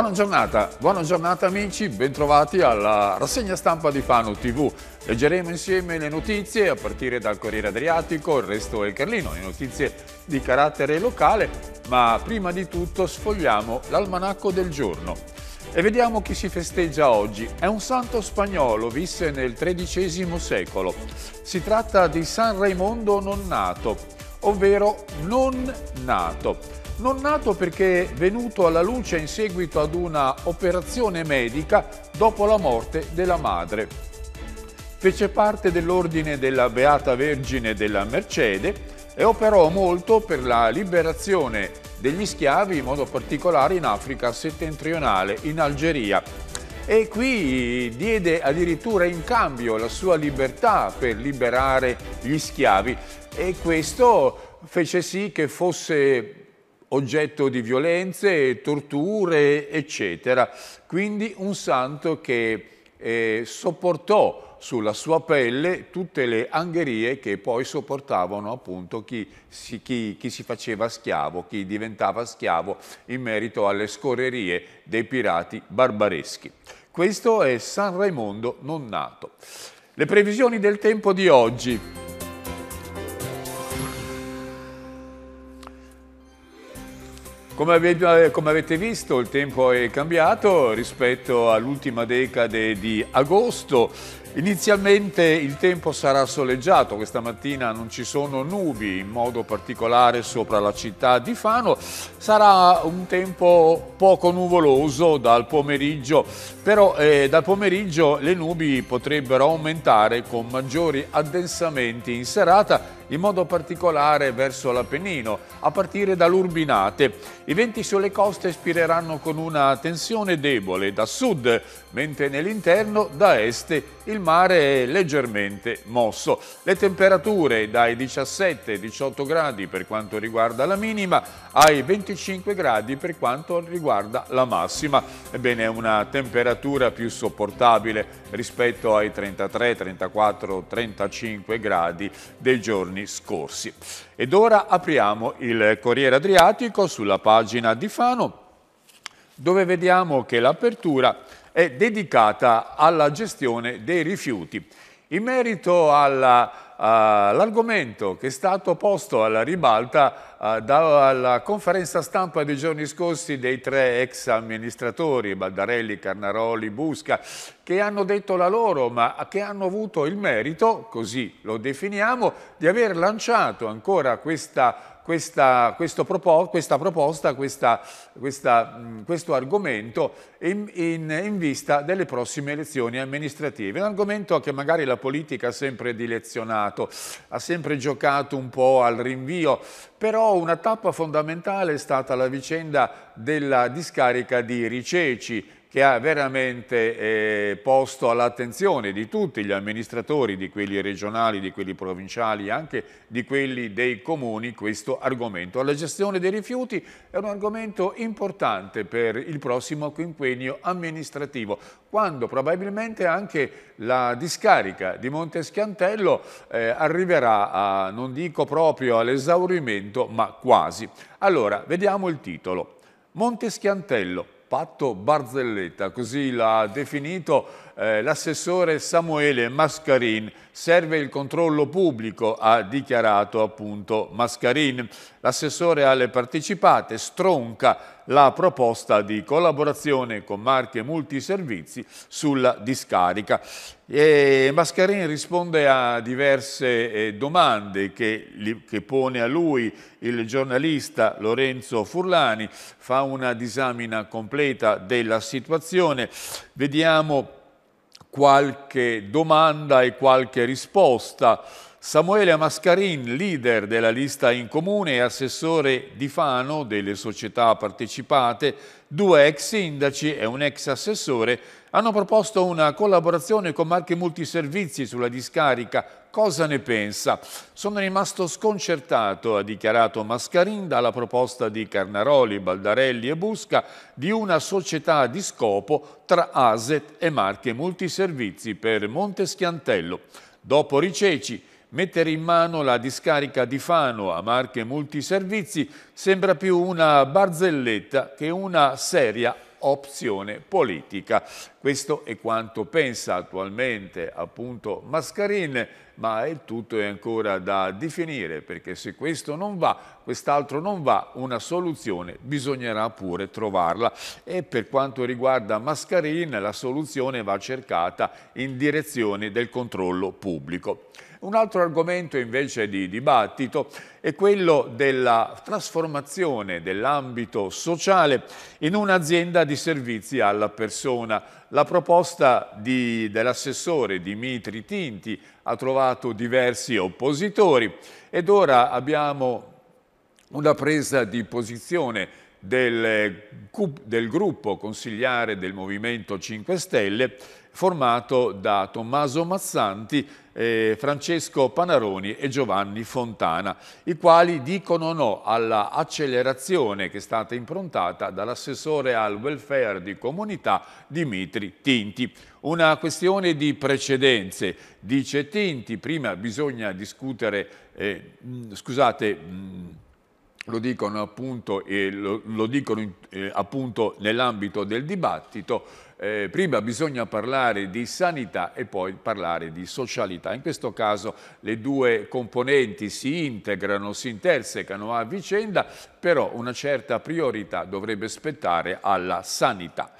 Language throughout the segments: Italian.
Buona giornata, buona giornata amici, bentrovati alla rassegna stampa di Fano TV. Leggeremo insieme le notizie a partire dal Corriere Adriatico, il resto è il Carlino, le notizie di carattere locale, ma prima di tutto sfogliamo l'almanacco del giorno. E vediamo chi si festeggia oggi. È un santo spagnolo, visse nel XIII secolo. Si tratta di San Raimondo Nonnato, ovvero non nato non nato perché venuto alla luce in seguito ad una operazione medica dopo la morte della madre. Fece parte dell'ordine della Beata Vergine della Mercede e operò molto per la liberazione degli schiavi, in modo particolare in Africa settentrionale, in Algeria. E qui diede addirittura in cambio la sua libertà per liberare gli schiavi e questo fece sì che fosse oggetto di violenze, torture, eccetera. Quindi un santo che eh, sopportò sulla sua pelle tutte le angherie che poi sopportavano appunto chi si, chi, chi si, faceva schiavo, chi diventava schiavo in merito alle scorrerie dei pirati barbareschi. Questo è San Raimondo non nato. Le previsioni del tempo di oggi. Come avete, come avete, visto il tempo è cambiato rispetto all'ultima decade di agosto. Inizialmente il tempo sarà soleggiato, questa mattina non ci sono nubi, in modo particolare sopra la città di Fano. Sarà un tempo poco nuvoloso dal pomeriggio, però eh, dal pomeriggio le nubi potrebbero aumentare con maggiori addensamenti in serata in modo particolare verso l'Apennino, a partire dall'Urbinate. I venti sulle coste spireranno con una tensione debole da sud, mentre nell'interno da est il mare è leggermente mosso. Le temperature dai 17 18 gradi per quanto riguarda la minima ai 25 gradi per quanto riguarda la massima. Ebbene, una temperatura più sopportabile rispetto ai 33, 34, 35 gradi dei giorni anni scorsi. Ed ora apriamo il Corriere Adriatico sulla pagina di Fano dove vediamo che l'apertura è dedicata alla gestione dei rifiuti. In merito eh, all'argomento uh, che è stato posto alla ribalta Ah, dalla conferenza stampa dei giorni scorsi dei tre ex amministratori, Baldarelli, Carnaroli, Busca, che hanno detto la loro, ma che hanno avuto il merito, così lo definiamo, di aver lanciato ancora questa questa, questa, proposta, questa, questa, questo argomento in, in, in, vista delle prossime elezioni amministrative. Un argomento che magari la politica ha sempre dilezionato, ha sempre giocato un po' al rinvio, però una tappa fondamentale è stata la vicenda della discarica di Riceci, che ha veramente eh, posto all'attenzione di tutti gli amministratori, di quelli regionali, di quelli provinciali, anche di quelli dei comuni, questo argomento. La gestione dei rifiuti è un argomento importante per il prossimo quinquennio amministrativo, quando probabilmente anche la discarica di Monteschiantello eh, arriverà, a, non dico proprio all'esaurimento, ma quasi. Allora, vediamo il titolo. Monteschiantello, patto barzelletta, così l'ha definito eh, l'assessore Samuele Mascarin, serve il controllo pubblico, ha dichiarato appunto Mascarin. L'assessore alle partecipate stronca la proposta di collaborazione con marche multiservizi sulla discarica. E Mascarin risponde a diverse eh, domande che, che pone a lui il giornalista Lorenzo Furlani, fa una disamina completa della situazione. Vediamo qualche domanda e qualche risposta Samuele Mascarin, leader della lista in comune e assessore di Fano delle società partecipate, due ex sindaci e un ex assessore hanno proposto una collaborazione con Marche Multiservizi sulla discarica. Cosa ne pensa? Sono rimasto sconcertato, ha dichiarato Mascarin, dalla proposta di Carnaroli, Baldarelli e Busca di una società di scopo tra ASET e Marche Multiservizi per Monteschiantello. Dopo Riceci, Mettere in mano la discarica di Fano a marche multiservizi sembra più una barzelletta che una seria opzione politica. Questo è quanto pensa attualmente appunto Mascarin, ma il tutto è ancora da definire perché se questo non va, quest'altro non va, una soluzione bisognerà pure trovarla e per quanto riguarda Mascarin la soluzione va cercata in direzione del controllo pubblico. Un altro argomento invece di dibattito è quello della trasformazione dell'ambito sociale in un'azienda di servizi alla persona. La proposta dell'assessore Dimitri Tinti ha trovato diversi oppositori ed ora abbiamo una presa di posizione del, del, gruppo consigliare del Movimento 5 Stelle formato da Tommaso Mazzanti eh, Francesco Panaroni e Giovanni Fontana, i quali dicono no alla accelerazione che è stata improntata dall'assessore al welfare di comunità Dimitri Tinti. Una questione di precedenze, dice Tinti, prima bisogna discutere, eh, scusate, mh, lo dicono appunto, eh, lo, lo dicono, eh, appunto nell'ambito del dibattito, eh, prima bisogna parlare di sanità e poi parlare di socialità. In questo caso le due componenti si integrano, si intersecano a vicenda, però una certa priorità dovrebbe spettare alla sanità.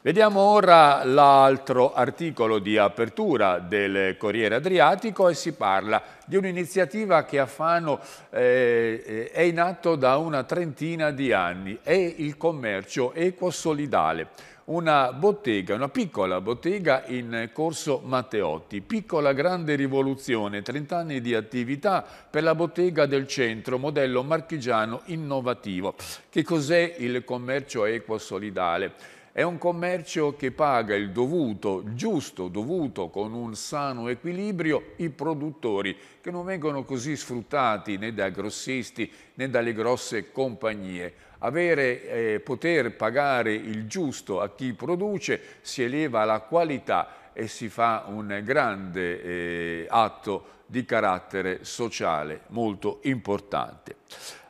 Vediamo ora l'altro articolo di apertura del Corriere Adriatico e si parla di un'iniziativa che a Fano eh, è in atto da una trentina di anni, è il commercio equo solidale una bottega, una piccola bottega in corso Matteotti, piccola grande rivoluzione, 30 anni di attività per la bottega del centro, modello marchigiano innovativo. Che cos'è il commercio equo solidale? È un commercio che paga il dovuto, giusto dovuto, con un sano equilibrio, i produttori, che non vengono così sfruttati né dai grossisti né dalle grosse compagnie avere, eh, poter pagare il giusto a chi produce, si eleva la qualità e si fa un grande eh, atto di carattere sociale molto importante.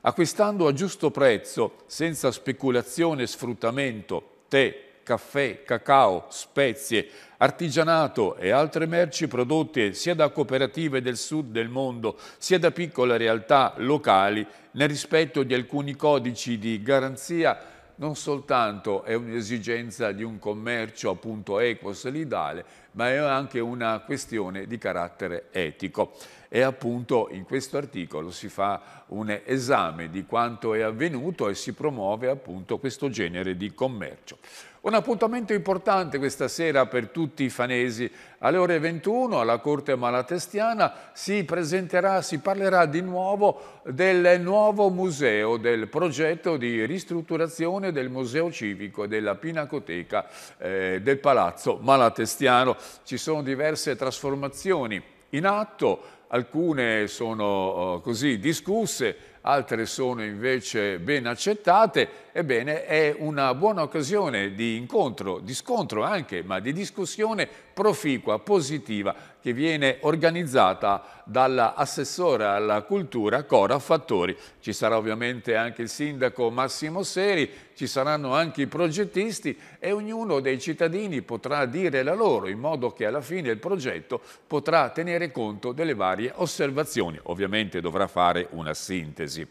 Acquistando a giusto prezzo, senza speculazione e sfruttamento, tè, caffè, cacao, spezie, artigianato e altre merci prodotte sia da cooperative del sud del mondo sia da piccole realtà locali nel rispetto di alcuni codici di garanzia non soltanto è un'esigenza di un commercio appunto equo e solidale, ma è anche una questione di carattere etico. E appunto in questo articolo si fa un esame di quanto è avvenuto e si promuove appunto questo genere di commercio. Un appuntamento importante questa sera per tutti i fanesi. Alle ore 21 alla Corte Malatestiana si presenterà, si parlerà di nuovo del nuovo museo, del progetto di ristrutturazione del Museo Civico e della Pinacoteca eh, del Palazzo Malatestiano. Ci sono diverse trasformazioni in atto, alcune sono oh, così discusse, altre sono invece ben accettate, ebbene è una buona occasione di incontro, di scontro anche, ma di discussione proficua, positiva, che viene organizzata dall'assessore alla cultura Cora Fattori. Ci sarà ovviamente anche il sindaco Massimo Seri, ci saranno anche i progettisti e ognuno dei cittadini potrà dire la loro in modo che alla fine il progetto potrà tenere conto delle varie osservazioni. Ovviamente dovrà fare una sintesi.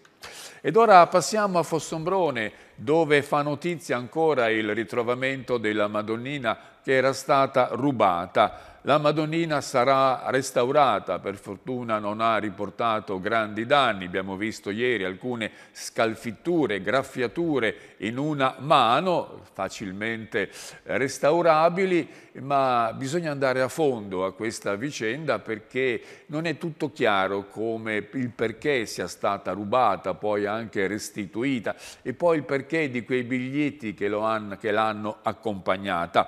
Ed ora passiamo a Fossombrone, dove fa notizia ancora il ritrovamento della Madonnina che era stata rubata. La Madonnina sarà restaurata, per fortuna non ha riportato grandi danni, abbiamo visto ieri alcune scalfitture, graffiature in una mano, facilmente restaurabili, ma bisogna andare a fondo a questa vicenda perché non è tutto chiaro come il perché sia stata rubata, poi anche restituita e poi il perché di quei biglietti che l'hanno accompagnata.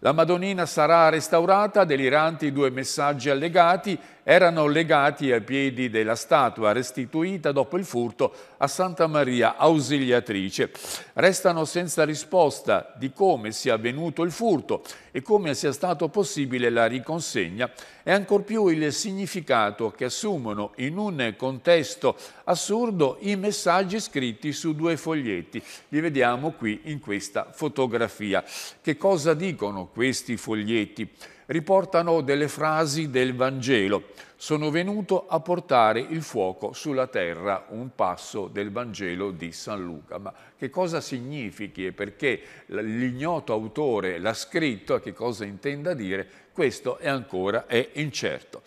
La Madonnina sarà restaurata, deliranti due messaggi allegati erano legati ai piedi della statua restituita dopo il furto a Santa Maria Ausiliatrice. Restano senza risposta di come sia avvenuto il furto e come sia stato possibile la riconsegna e ancor più il significato che assumono in un contesto assurdo i messaggi scritti su due foglietti. Li vediamo qui in questa fotografia. Che cosa dicono questi foglietti? riportano delle frasi del Vangelo. Sono venuto a portare il fuoco sulla terra, un passo del Vangelo di San Luca. Ma che cosa significhi e perché l'ignoto autore l'ha scritto, a che cosa intenda dire, questo è ancora è incerto.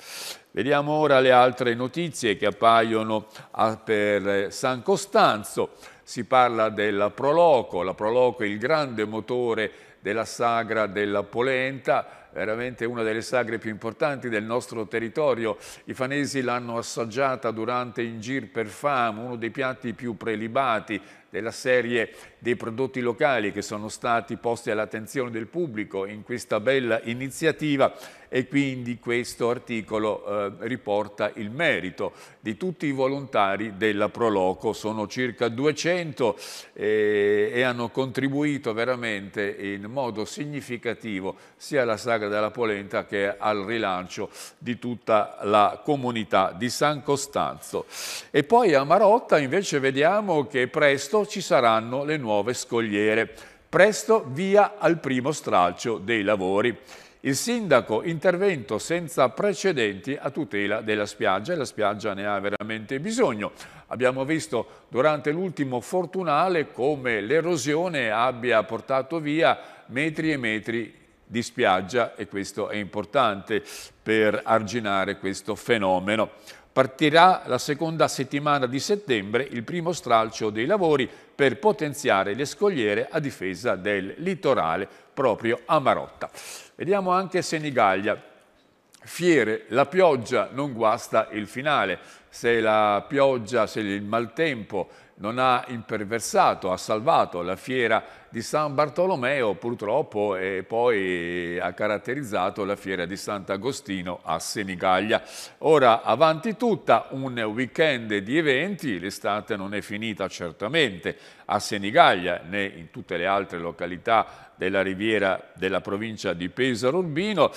Vediamo ora le altre notizie che appaiono ah, per eh, San Costanzo. Si parla della Proloco, la Proloco è il grande motore della sagra della Polenta, veramente una delle sagre più importanti del nostro territorio. I fanesi l'hanno assaggiata durante in gir per Fam, uno dei piatti più prelibati della serie dei prodotti locali che sono stati posti all'attenzione del pubblico in questa bella iniziativa e quindi questo articolo eh, riporta il merito di tutti i volontari della Proloco, sono circa 200 eh, e hanno contribuito veramente in modo significativo sia alla sagra della Polenta che al rilancio di tutta la comunità di San Costanzo. E poi a Marotta invece vediamo che presto ci saranno le nuove scogliere, presto via al primo stralcio dei lavori. Il sindaco intervento senza precedenti a tutela della spiaggia e la spiaggia ne ha veramente bisogno. Abbiamo visto durante l'ultimo fortunale come l'erosione abbia portato via metri e metri di spiaggia e questo è importante per arginare questo fenomeno. Partirà la seconda settimana di settembre il primo stralcio dei lavori per potenziare le scogliere a difesa del litorale proprio a Marotta. Vediamo anche Senigallia. Fiere, la pioggia non guasta il finale. Se la pioggia, se il maltempo non ha imperversato, ha salvato la fiera di San Bartolomeo purtroppo e poi ha caratterizzato la fiera di Sant'Agostino a Senigallia. Ora avanti tutta un weekend di eventi, l'estate non è finita certamente a Senigallia né in tutte le altre località della riviera della provincia di Pesaro Urbino,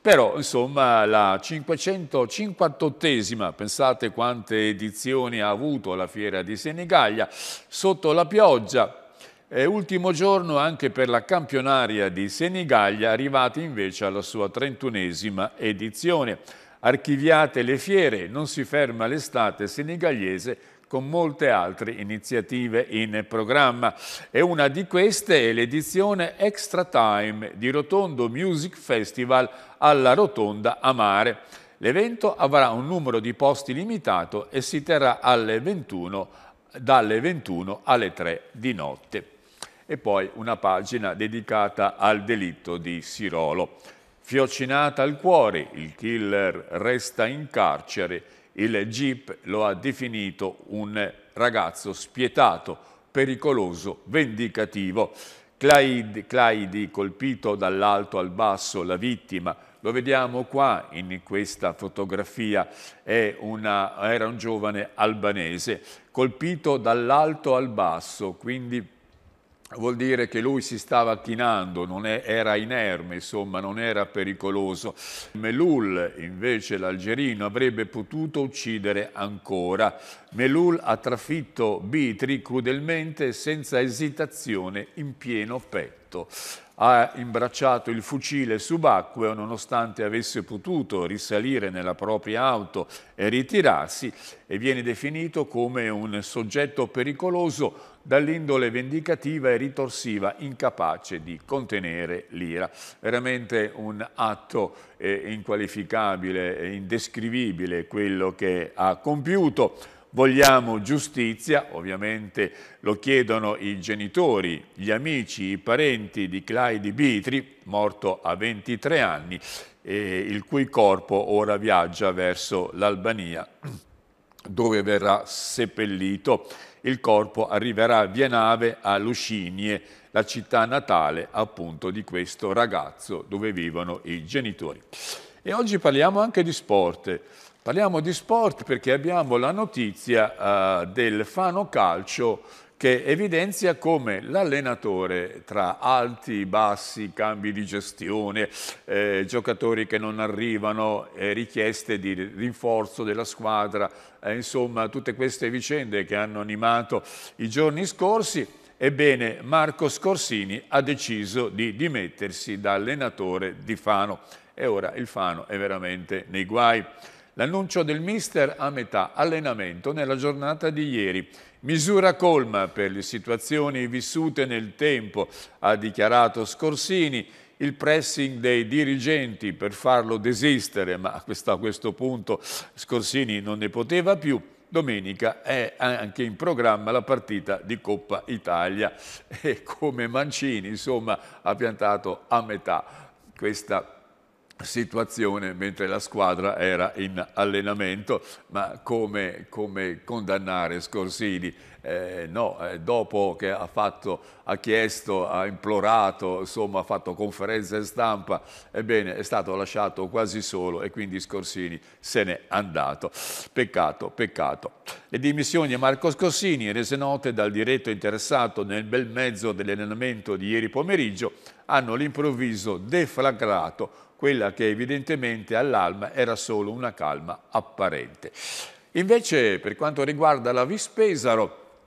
però insomma la 558esima, pensate quante edizioni ha avuto la fiera di Senigallia, sotto la pioggia, è ultimo giorno anche per la campionaria di Senigallia, arrivati invece alla sua 31esima edizione. Archiviate le fiere, non si ferma l'estate senigallese con molte altre iniziative in programma e una di queste è l'edizione Extra Time di Rotondo Music Festival alla Rotonda Amare. L'evento avrà un numero di posti limitato e si terrà 21, dalle 21 alle 3 di notte. E poi una pagina dedicata al delitto di Sirolo. Fiocinata al cuore, il killer resta in carcere il GIP lo ha definito un ragazzo spietato, pericoloso, vendicativo. Claidi, Claidi colpito dall'alto al basso, la vittima, lo vediamo qua in questa fotografia, una, era un giovane albanese, colpito dall'alto al basso, quindi vuol dire che lui si stava chinando, non è, era inerme, insomma, non era pericoloso. Melul, invece, l'algerino, avrebbe potuto uccidere ancora. Melul ha trafitto Bitri crudelmente, senza esitazione, in pieno petto. Ha imbracciato il fucile subacqueo nonostante avesse potuto risalire nella propria auto e ritirarsi e viene definito come un soggetto pericoloso dall'indole vendicativa e ritorsiva, incapace di contenere l'ira. Veramente un atto eh, inqualificabile, indescrivibile quello che ha compiuto. Vogliamo giustizia, ovviamente lo chiedono i genitori, gli amici, i parenti di Clyde Bitri, morto a 23 anni, eh, il cui corpo ora viaggia verso l'Albania, dove verrà seppellito. Il corpo arriverà via nave a Luscinie, la città natale appunto di questo ragazzo dove vivono i genitori. E oggi parliamo anche di sport. Parliamo di sport perché abbiamo la notizia eh, del Fano Calcio che evidenzia come l'allenatore tra alti, bassi, cambi di gestione, eh, giocatori che non arrivano, eh, richieste di rinforzo della squadra, eh, insomma tutte queste vicende che hanno animato i giorni scorsi, ebbene Marco Scorsini ha deciso di dimettersi da allenatore di Fano e ora il Fano è veramente nei guai. L'annuncio del mister a metà allenamento nella giornata di ieri. Misura colma per le situazioni vissute nel tempo, ha dichiarato Scorsini. Il pressing dei dirigenti per farlo desistere, ma a questo, a questo punto Scorsini non ne poteva più domenica è anche in programma la partita di Coppa Italia e come Mancini insomma, ha piantato a metà questa partita situazione mentre la squadra era in allenamento, ma come, come condannare Scorsini? Eh, no, eh, dopo che ha, fatto, ha, chiesto, ha implorato, insomma, ha fatto conferenze stampa, ebbene è stato lasciato quasi solo e quindi Scorsini se n'è andato. Peccato, peccato. Le dimissioni di Marco Scorsini rese note dal diretto interessato nel bel mezzo dell'allenamento di ieri pomeriggio hanno all'improvviso deflagrato quella che evidentemente all'alma era solo una calma apparente. Invece per quanto riguarda la Vispesaro,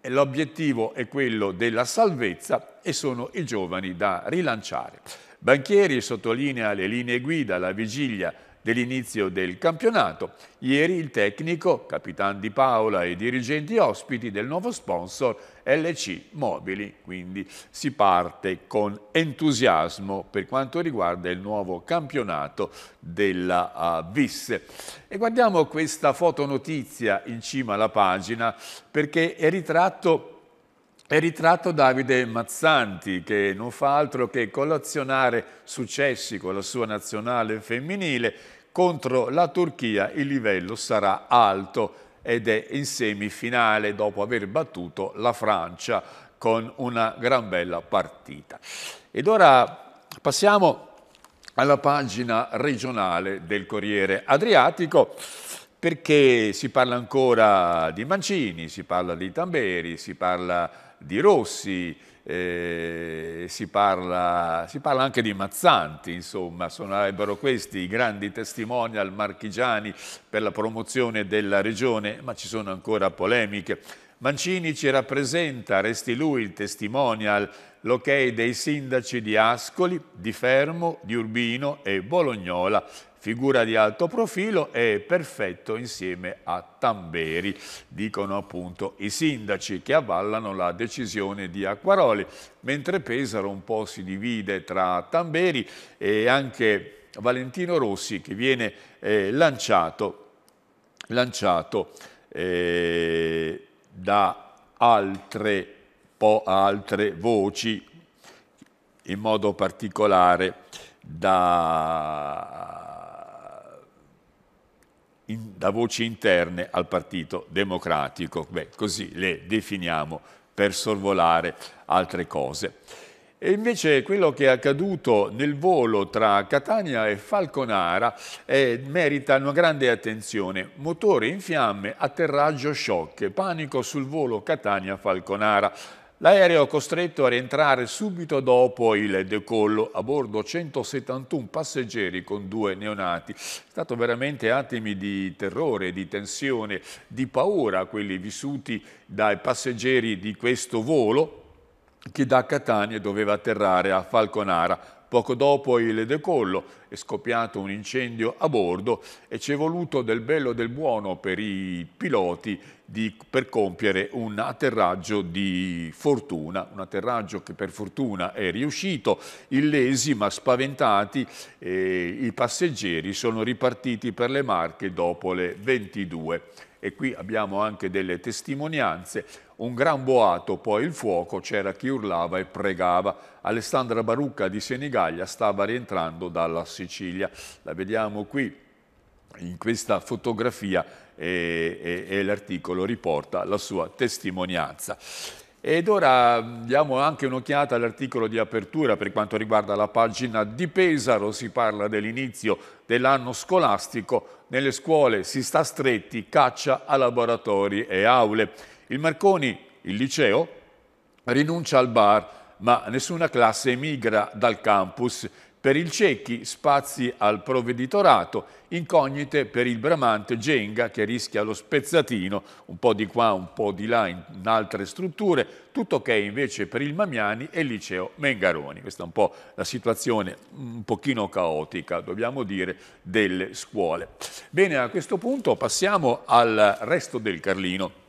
l'obiettivo è quello della salvezza e sono i giovani da rilanciare. Banchieri sottolinea le linee guida alla vigilia dell'inizio del campionato. Ieri il tecnico, capitano Di Paola e i dirigenti ospiti del nuovo sponsor LC mobili, quindi si parte con entusiasmo per quanto riguarda il nuovo campionato della uh, VIS. E guardiamo questa fotonotizia in cima alla pagina perché è ritratto è ritratto Davide Mazzanti che non fa altro che collazionare successi con la sua nazionale femminile contro la Turchia il livello sarà alto ed è in semifinale dopo aver battuto la Francia con una gran bella partita. Ed ora passiamo alla pagina regionale del Corriere Adriatico perché si parla ancora di Mancini, si parla di Tamberi, si parla di Rossi, eh, si, parla, si, parla, anche di Mazzanti, insomma, sarebbero questi i grandi testimonial marchigiani per la promozione della regione, ma ci sono ancora polemiche. Mancini ci rappresenta, resti lui il testimonial, l'ok dei sindaci di Ascoli, di Fermo, di Urbino e Bolognola figura di alto profilo e perfetto insieme a Tamberi, dicono appunto i sindaci che avvallano la decisione di Acquaroli, mentre Pesaro un po' si divide tra Tamberi e anche Valentino Rossi che viene eh, lanciato, lanciato eh, da altre, altre voci, in modo particolare da in, da voci interne al Partito Democratico. Beh, così le definiamo per sorvolare altre cose. E invece quello che è accaduto nel volo tra Catania e Falconara eh, merita una grande attenzione. Motore in fiamme, atterraggio shock, panico sul volo Catania-Falconara. L'aereo costretto a rientrare subito dopo il decollo, a bordo 171 passeggeri con due neonati. È stato veramente attimi di terrore, di tensione, di paura quelli vissuti dai passeggeri di questo volo che da Catania doveva atterrare a Falconara Poco dopo il decollo è scoppiato un incendio a bordo e ci è voluto del bello e del buono per i piloti di, per compiere un atterraggio di fortuna, un atterraggio che per fortuna è riuscito, illesi ma spaventati eh, i passeggeri sono ripartiti per le Marche dopo le 22. E qui abbiamo anche delle testimonianze, un gran boato, poi il fuoco, c'era chi urlava e pregava. Alessandra Barucca di Senigallia stava rientrando dalla Sicilia. La vediamo qui in questa fotografia e, e, e l'articolo riporta la sua testimonianza. Ed ora diamo anche un'occhiata all'articolo di apertura per quanto riguarda la pagina di Pesaro, si parla dell'inizio dell'anno scolastico, nelle scuole si sta stretti, caccia a laboratori e aule. Il Marconi, il liceo, rinuncia al bar, ma nessuna classe emigra dal campus. Per il Cecchi, spazi al provveditorato, incognite per il bramante Genga che rischia lo spezzatino, un po' di qua, un po' di là, in altre strutture, tutto ok invece per il Mamiani e il liceo Mengaroni. Questa è un po' la situazione un pochino caotica, dobbiamo dire, delle scuole. Bene, a questo punto passiamo al resto del Carlino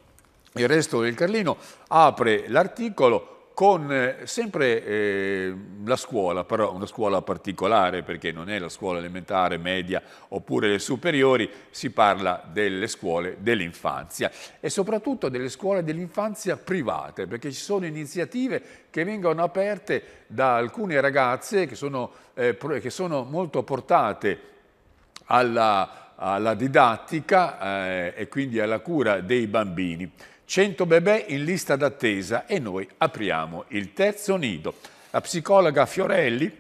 il resto del Carlino apre l'articolo con eh, sempre eh, la scuola, però una scuola particolare perché non è la scuola elementare, media oppure le superiori, si parla delle scuole dell'infanzia e soprattutto delle scuole dell'infanzia private perché ci sono iniziative che vengono aperte da alcune ragazze che sono, eh, che sono molto portate alla, alla didattica eh, e quindi alla cura dei bambini. 100 bebè in lista d'attesa e noi apriamo il terzo nido. La psicologa Fiorelli,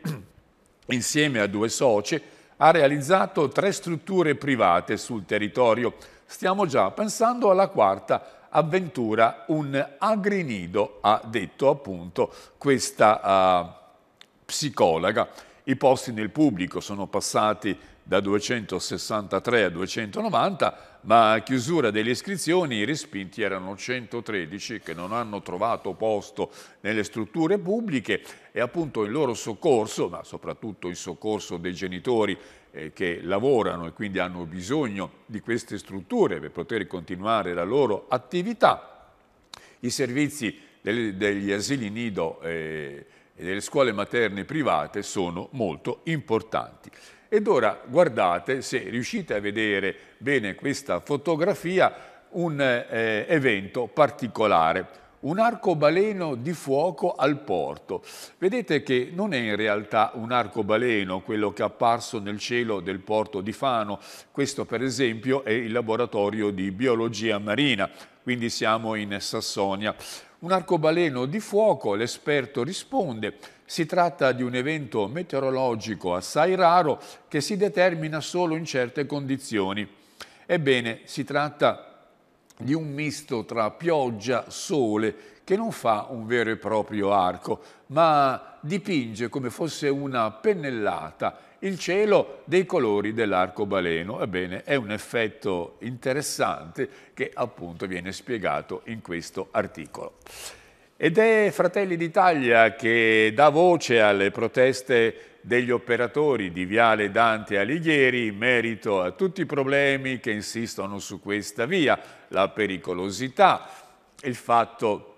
insieme a due soci, ha realizzato tre strutture private sul territorio. Stiamo già pensando alla quarta avventura, un agrinido, ha detto appunto questa uh, psicologa. I posti nel pubblico sono passati da 263 a 290, ma a chiusura delle iscrizioni i respinti erano 113 che non hanno trovato posto nelle strutture pubbliche e appunto il loro soccorso, ma soprattutto il soccorso dei genitori eh, che lavorano e quindi hanno bisogno di queste strutture per poter continuare la loro attività, i servizi degli, degli asili nido eh, e delle scuole materne private sono molto importanti. Ed ora guardate se riuscite a vedere bene questa fotografia un eh, evento particolare un arcobaleno di fuoco al porto. Vedete che non è in realtà un arcobaleno quello che è apparso nel cielo del porto di Fano. Questo per esempio è il laboratorio di biologia marina quindi siamo in Sassonia. Un arcobaleno di fuoco, l'esperto risponde, si tratta di un evento meteorologico assai raro che si determina solo in certe condizioni. Ebbene, si tratta di un misto tra pioggia, e sole, che non fa un vero e proprio arco, ma dipinge come fosse una pennellata il cielo dei colori dell'arcobaleno. Ebbene, è un effetto interessante che appunto viene spiegato in questo articolo. Ed è Fratelli d'Italia che dà voce alle proteste degli operatori di Viale Dante Alighieri in merito a tutti i problemi che insistono su questa via, la pericolosità, il fatto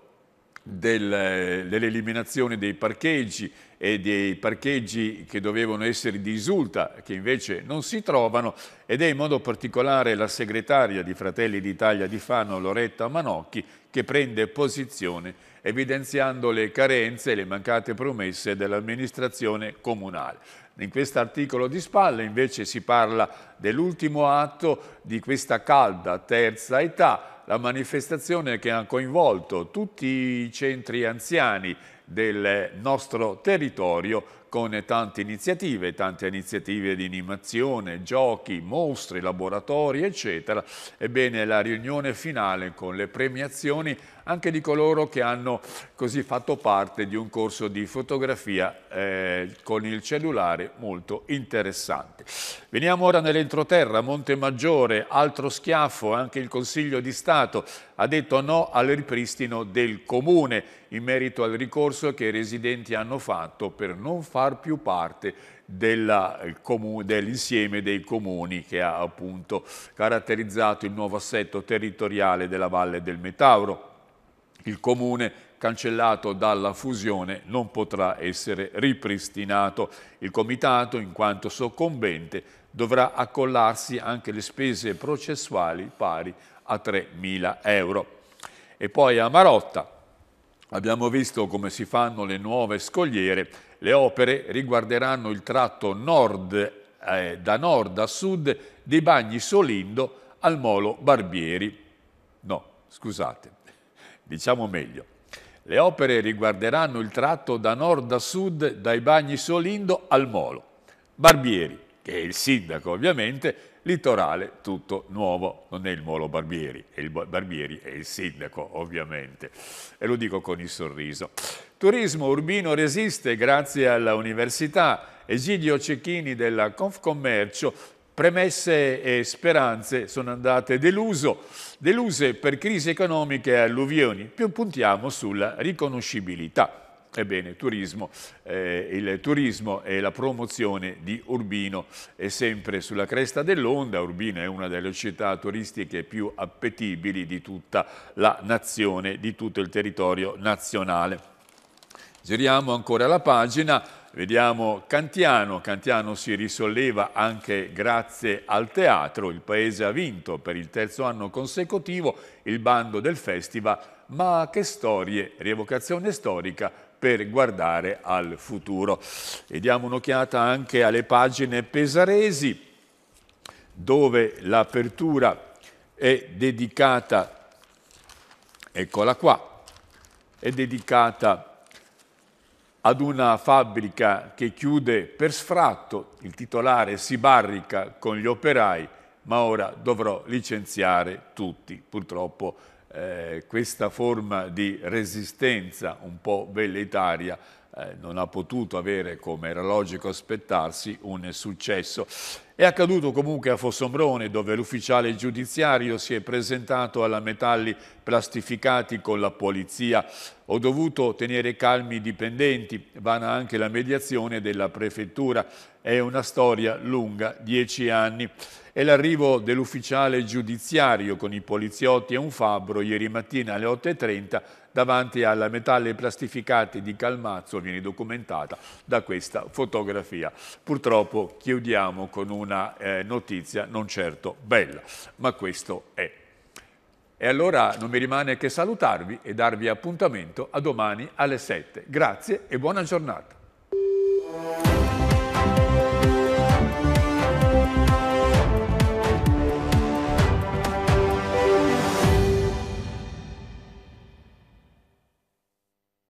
del, dell'eliminazione dei parcheggi e dei parcheggi che dovevano essere di risulta, che invece non si trovano, ed è in modo particolare la segretaria di Fratelli d'Italia di Fano, Loretta Manocchi, che prende posizione evidenziando le carenze e le mancate promesse dell'amministrazione comunale. In questo articolo di spalle invece si parla dell'ultimo atto di questa calda terza età, la manifestazione che ha coinvolto tutti i centri anziani del nostro territorio con tante iniziative, tante iniziative di animazione, giochi, mostri, laboratori, eccetera. Ebbene, la riunione finale con le premiazioni anche di coloro che hanno così fatto parte di un corso di fotografia eh, con il cellulare molto interessante. Veniamo ora nell'entroterra, Monte Maggiore, altro schiaffo, anche il Consiglio di Stato ha detto no al ripristino del Comune in merito al ricorso che i residenti hanno fatto per non far più parte eh, dell'insieme dell dei comuni che ha appunto caratterizzato il nuovo assetto territoriale della Valle del Metauro il comune cancellato dalla fusione non potrà essere ripristinato. Il comitato, in quanto soccombente, dovrà accollarsi anche le spese processuali pari a 3.000 euro. E poi a Marotta abbiamo visto come si fanno le nuove scogliere. Le opere riguarderanno il tratto nord, eh, da nord a sud dei bagni Solindo al molo Barbieri. No, scusate, Diciamo meglio, le opere riguarderanno il tratto da nord a sud, dai bagni Solindo al Molo. Barbieri, che è il sindaco ovviamente, litorale tutto nuovo, non è il Molo Barbieri, è il Barbieri è il sindaco ovviamente, e lo dico con il sorriso. Turismo urbino resiste grazie all'università. Egidio Cecchini della Confcommercio Premesse e speranze sono andate deluso, deluse per crisi economiche e alluvioni. Più puntiamo sulla riconoscibilità. Ebbene, turismo, eh, il turismo e la promozione di Urbino è sempre sulla cresta dell'onda. Urbino è una delle città turistiche più appetibili di tutta la nazione, di tutto il territorio nazionale. Giriamo ancora la pagina. Vediamo Cantiano, Cantiano si risolleva anche grazie al teatro, il paese ha vinto per il terzo anno consecutivo il bando del festival, ma che storie, rievocazione storica per guardare al futuro. E diamo un'occhiata anche alle pagine pesaresi, dove l'apertura è dedicata, eccola qua, è dedicata ad una fabbrica che chiude per sfratto, il titolare si barrica con gli operai, ma ora dovrò licenziare tutti. Purtroppo eh, questa forma di resistenza un po' velleitaria eh, non ha potuto avere, come era logico aspettarsi, un successo. È accaduto comunque a Fossombrone, dove l'ufficiale giudiziario si è presentato alla metalli plastificati con la polizia. Ho dovuto tenere calmi i dipendenti, vana anche la mediazione della prefettura. È una storia lunga, dieci anni. E l'arrivo dell'ufficiale giudiziario con i poliziotti e un fabbro ieri mattina alle 8.30 davanti alla metalli plastificati di Calmazzo viene documentata da questa fotografia. Purtroppo chiudiamo con una eh, notizia non certo bella, ma questo è. E allora non mi rimane che salutarvi e darvi appuntamento a domani alle 7. Grazie e buona giornata.